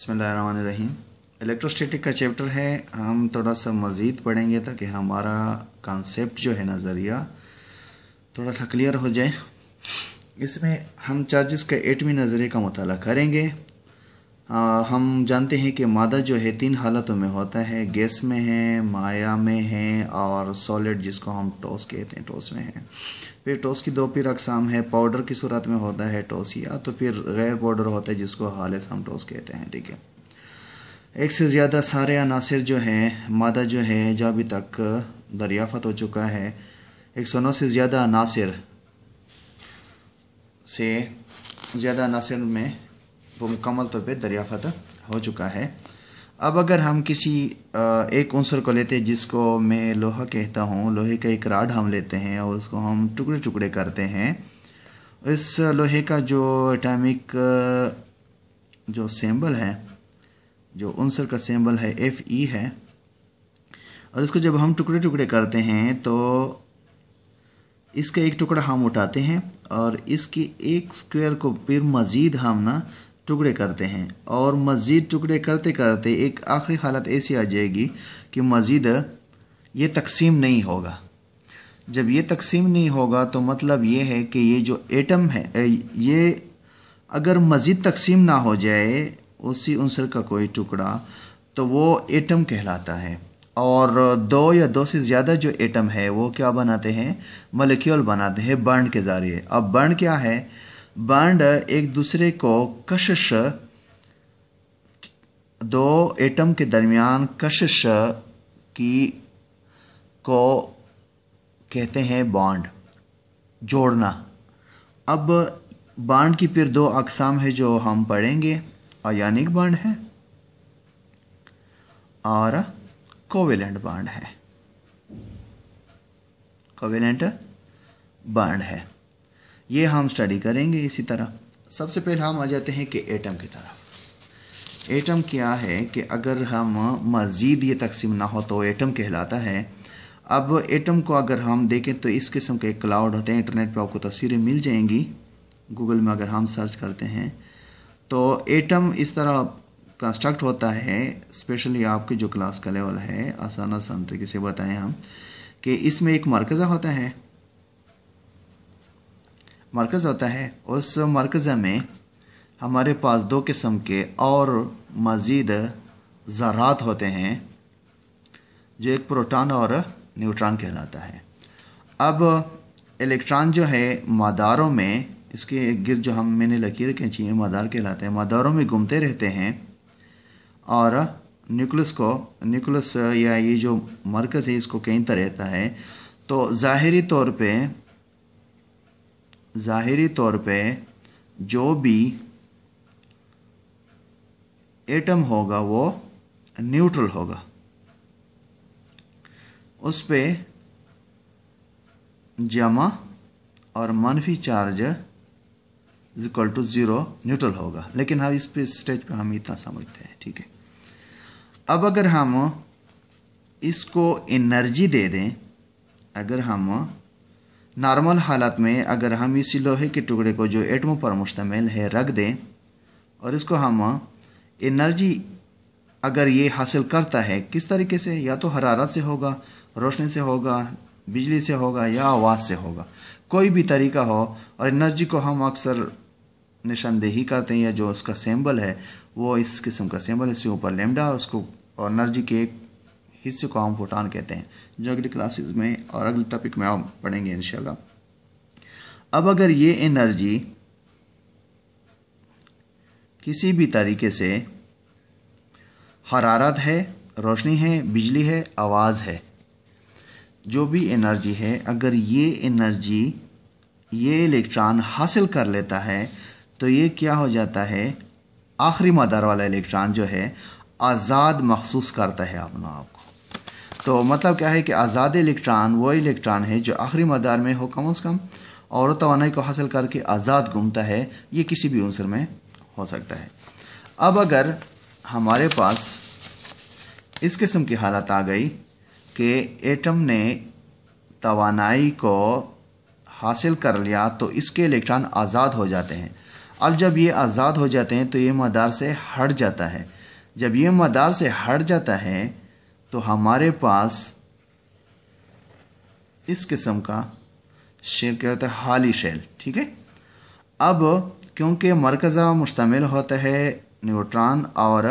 बसमीम इलेक्ट्रोस्टेटिक का चैप्टर है हम थोड़ा सा मज़ीद पढ़ेंगे ताकि हमारा कॉन्सेप्ट जो है नज़रिया थोड़ा सा क्लियर हो जाए इसमें हम चार्जेस के एटमी नज़रिए का मताल करेंगे हम जानते हैं कि मादा जो है तीन हालतों में होता है गैस में है माया में है और सॉलिड जिसको हम टॉस कहते हैं टॉस में है फिर टॉस की दो फिर अकसाम है पाउडर की सूरत में होता है टॉस या तो फिर गैर पाउडर होता है जिसको हालत हम टॉस कहते हैं ठीक है एक से ज़्यादा सारे अनासर जो हैं मादा जो है जो अभी तक दरियाफत हो चुका है एक सौ नौ से ज़्यादा अनासर से ज़्यादा अनासर में वो मुकम्मल तौर पर दरियाफत हो चुका है अब अगर हम किसी एक अंसर को लेते हैं जिसको मैं लोहा कहता हूँ लोहे का एक राड हम लेते हैं और उसको हम टुकड़े टुकड़े करते हैं इस लोहे का जो एटॉमिक जो सिंबल है जो अंसर का सिंबल है एफ ई है और इसको जब हम टुकड़े टुकड़े करते हैं तो इसका एक टुकड़ा हम उठाते हैं और इसके एक स्क्वायर को फिर मज़ीद हम ना टुकड़े करते हैं और मज़ीद टुकड़े करते करते एक आखिरी हालत ऐसी आ जाएगी कि मज़ीद ये तकसीम नहीं होगा जब ये तकसीम नहीं होगा तो मतलब ये है कि ये जो एटम है ये अगर मज़ीद तकसीम ना हो जाए उसी अनसर का कोई टुकड़ा तो वो एटम कहलाता है और दो या दो से ज़्यादा जो एटम है वो क्या बनाते हैं मलिक्यूल बनाते हैं बर्न के ज़रिए अब बर्न क्या है बांड एक दूसरे को कशिश दो एटम के दरमियान कशिश की को कहते हैं बॉन्ड जोड़ना अब बांड की फिर दो अकसाम है जो हम पढ़ेंगे अयानिक बांड है और कोवेलेंट बांड है कोवेलेंट बांड है ये हम स्टडी करेंगे इसी तरह सबसे पहले हम आ जाते हैं कि एटम की तरफ एटम क्या है कि अगर हम मज़ीद ये तकसीम ना हो तो एटम कहलाता है अब एटम को अगर हम देखें तो इस किस्म के क्लाउड होते हैं इंटरनेट पर आपको तस्वीरें मिल जाएंगी गूगल में अगर हम सर्च करते हैं तो एटम इस तरह कंस्ट्रक्ट होता है स्पेशली आपके जो क्लास का लेवल है आसान आसान तरीके से बताएं हम कि इसमें एक मरकज़ा होता है मरकज़ होता है उस मरकज़ में हमारे पास दो किस्म के और मज़ीद ज़रात होते हैं जो एक प्रोटान और न्यूट्रॉन कहलाता है अब इलेक्ट्रॉन जो है मदारों में इसके गिर जो हम मैंने लकीर खींची है मदार कहलाते हैं मदारों में घूमते रहते हैं और न्यूक्लियस को न्यूक्लियस या ये जो मरकज़ है इसको कहीं तरह रहता है तो ज़ाहरी तौर पे ज़ाहरी तौर पे जो भी एटम होगा वो न्यूट्रल होगा उस पर जमा और मनफी charge is equal to zero neutral होगा लेकिन हम हाँ, इस पे स्टेज पे हम इतना समझते हैं ठीक है अब अगर हम इसको एनर्जी दे दें अगर हम नॉर्मल हालत में अगर हम इसी लोहे के टुकड़े को जो एटमों पर मुश्तमिल है रख दें और इसको हम एनर्जी अगर ये हासिल करता है किस तरीके से या तो हरारत से होगा रोशनी से होगा बिजली से होगा या आवाज़ से होगा कोई भी तरीका हो और एनर्जी को हम अक्सर निशानदेही करते हैं या जो उसका सिंबल है वो इस किस्म का सिंबल इसके ऊपर लेमडा उसको और एनर्जी के एक हिस्से को हम भूटान कहते हैं जो अगली क्लासेस में और अगले टॉपिक में हम पढ़ेंगे इन अब अगर ये एनर्जी किसी भी तरीके से हरारत है रोशनी है बिजली है आवाज़ है जो भी एनर्जी है अगर ये एनर्जी ये इलेक्ट्रॉन हासिल कर लेता है तो ये क्या हो जाता है आखिरी मदार वाला इलेक्ट्रॉन जो है आज़ाद महसूस करता है अपना आपको तो मतलब क्या है कि आज़ाद इलेक्ट्रॉन वो इलेक्ट्रॉन है जो आखिरी मदार में हो कम अज़ कम और तोानाई को हासिल करके आज़ाद घूमता है ये किसी भी अंसर में हो सकता है अब अगर हमारे पास इस किस्म की हालत आ गई कि एटम ने तोानाई को हासिल कर लिया तो इसके इलेक्ट्रॉन आज़ाद हो जाते हैं अब जब ये आज़ाद हो जाते हैं तो ये मदार से हट जाता है जब ये मदार से हट जाता है तो हमारे पास इस किस्म का शेल क्या होता है हाली शेल ठीक है अब क्योंकि मरकज़ा मुश्तमिल होता है न्यूट्रॉन और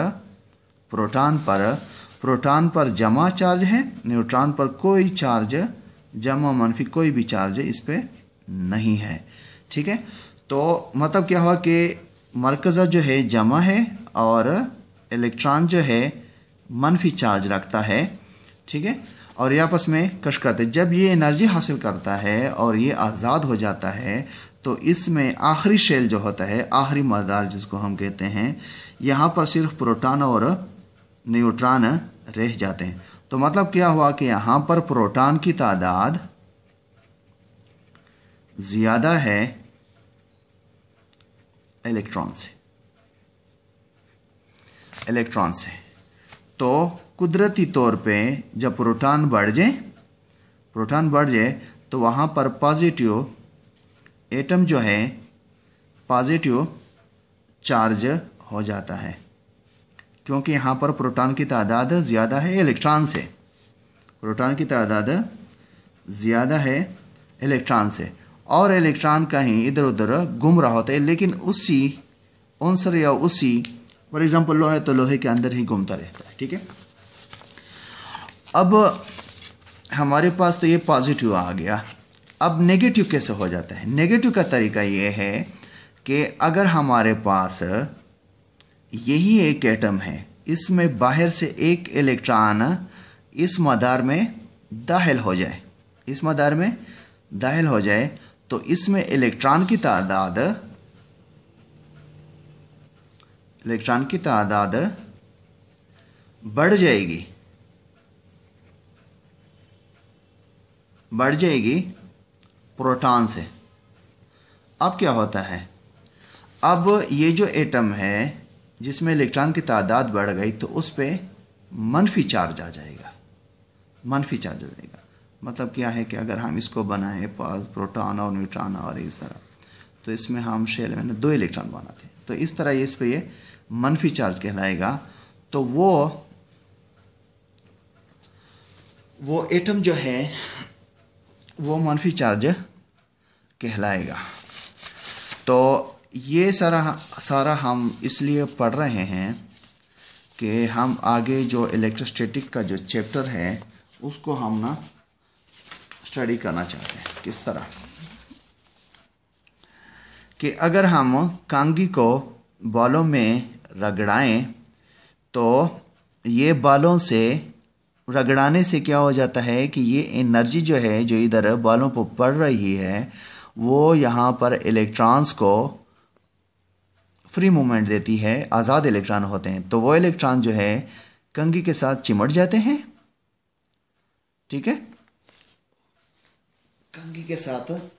प्रोटॉन पर प्रोटॉन पर जमा चार्ज है न्यूट्रॉन पर कोई चार्ज जमा मनफी कोई भी चार्ज इस पर नहीं है ठीक है तो मतलब क्या हुआ कि मरकज़ा जो है जमा है और इलेक्ट्रॉन जो है मनफी चार्ज रखता है ठीक है और ये आपस में कश करते हैं जब ये एनर्जी हासिल करता है और ये आज़ाद हो जाता है तो इसमें आखिरी शेल जो होता है आखिरी मददार जिसको हम कहते हैं यहाँ पर सिर्फ प्रोटान और न्यूट्रॉन रह जाते हैं तो मतलब क्या हुआ कि यहाँ पर प्रोटान की तादाद ज़्यादा है इलेक्ट्रॉन से इलेक्ट्रॉन से तो कुदरती तौर पे जब प्रोटॉन बढ़ जाए प्रोटॉन बढ़ जाए तो वहाँ पर पॉजिटिव एटम जो है पॉजिटिव चार्ज हो जाता है क्योंकि यहाँ पर प्रोटॉन की तादाद ज़्यादा है इलेक्ट्रॉन से प्रोटॉन की तादाद ज़्यादा है इलेक्ट्रॉन से और इलेक्ट्रॉन कहीं इधर उधर घूम रहा होता है लेकिन उसी ऑन्सर या उसी फॉर एग्जाम्पल लोहा है तो लोहे के अंदर ही घूमता रहता है ठीक है अब हमारे पास तो ये पॉजिटिव आ गया अब नेगेटिव कैसे हो जाता है नेगेटिव का तरीका ये है कि अगर हमारे पास यही एक एटम है इसमें बाहर से एक इलेक्ट्रॉन इस मदार में दाहल हो जाए इस मदार में दाहल हो जाए तो इसमें इलेक्ट्रॉन की तादाद इलेक्ट्रॉन की तादाद बढ़ जाएगी बढ़ जाएगी प्रोटॉन से अब क्या होता है अब ये जो एटम है जिसमें इलेक्ट्रॉन की तादाद बढ़ गई तो उस पर मनफी चार्ज आ जाएगा मनफी चार्ज आ जाएगा मतलब क्या है कि अगर हम इसको बनाएं पास प्रोटॉन और न्यूट्रॉन और इस तरह तो इसमें हम शेल में दो इलेक्ट्रॉन बनाते हैं तो इस तरह इस पर यह मनफी चार्ज कहलाएगा तो वो वो एटम जो है वो मनफी चार्ज कहलाएगा तो ये सारा सारा हम इसलिए पढ़ रहे हैं कि हम आगे जो इलेक्ट्रोस्टैटिक का जो चैप्टर है उसको हम ना स्टडी करना चाहते हैं किस तरह कि अगर हम कांगी को बालों में रगड़ाएं तो ये बालों से रगड़ाने से क्या हो जाता है कि ये एनर्जी जो है जो इधर बालों पर पड़ रही है वो यहाँ पर इलेक्ट्रॉन्स को फ्री मूवमेंट देती है आज़ाद इलेक्ट्रॉन होते हैं तो वो इलेक्ट्रॉन जो है कंगी के साथ चिमट जाते हैं ठीक है कंगी के साथ